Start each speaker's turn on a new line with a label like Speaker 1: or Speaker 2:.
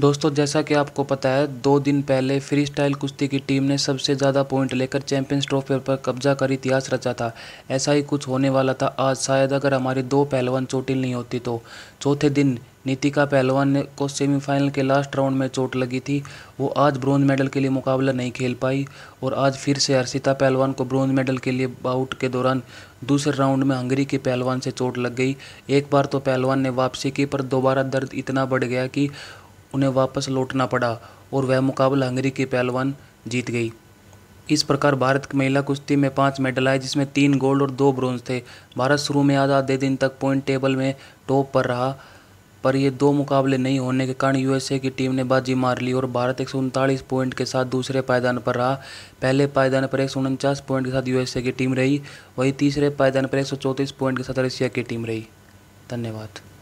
Speaker 1: दोस्तों जैसा कि आपको पता है दो दिन पहले फ्री स्टाइल कुश्ती की टीम ने सबसे ज़्यादा पॉइंट लेकर चैंपियंस ट्रॉफी पर कब्जा कर इतिहास रचा था ऐसा ही कुछ होने वाला था आज शायद अगर हमारी दो पहलवान चोटिल नहीं होती तो चौथे दिन नीतिका पहलवान ने को सेमीफाइनल के लास्ट राउंड में चोट लगी थी वो आज ब्रॉन्ज मेडल के लिए मुकाबला नहीं खेल पाई और आज फिर से हर्षिता पहलवान को ब्रॉन्ज मेडल के लिए बाउट के दौरान दूसरे राउंड में हंगरी के पहलवान से चोट लग गई एक बार तो पहलवान ने वापसी की पर दोबारा दर्द इतना बढ़ गया कि उन्हें वापस लौटना पड़ा और वह मुकाबला हंगरी की पहलवान जीत गई इस प्रकार भारत की महिला कुश्ती में पाँच मेडल आए जिसमें तीन गोल्ड और दो ब्रॉन्ज थे भारत शुरू में आधा आधे दिन तक पॉइंट टेबल में टॉप पर रहा पर ये दो मुकाबले नहीं होने के कारण यूएसए की टीम ने बाजी मार ली और भारत एक पॉइंट के साथ दूसरे पायदान पर रहा पहले पायदान पर एक पॉइंट के साथ यूएसए की टीम रही वहीं तीसरे पायदान पर एक पॉइंट के साथ रशिया की टीम रही धन्यवाद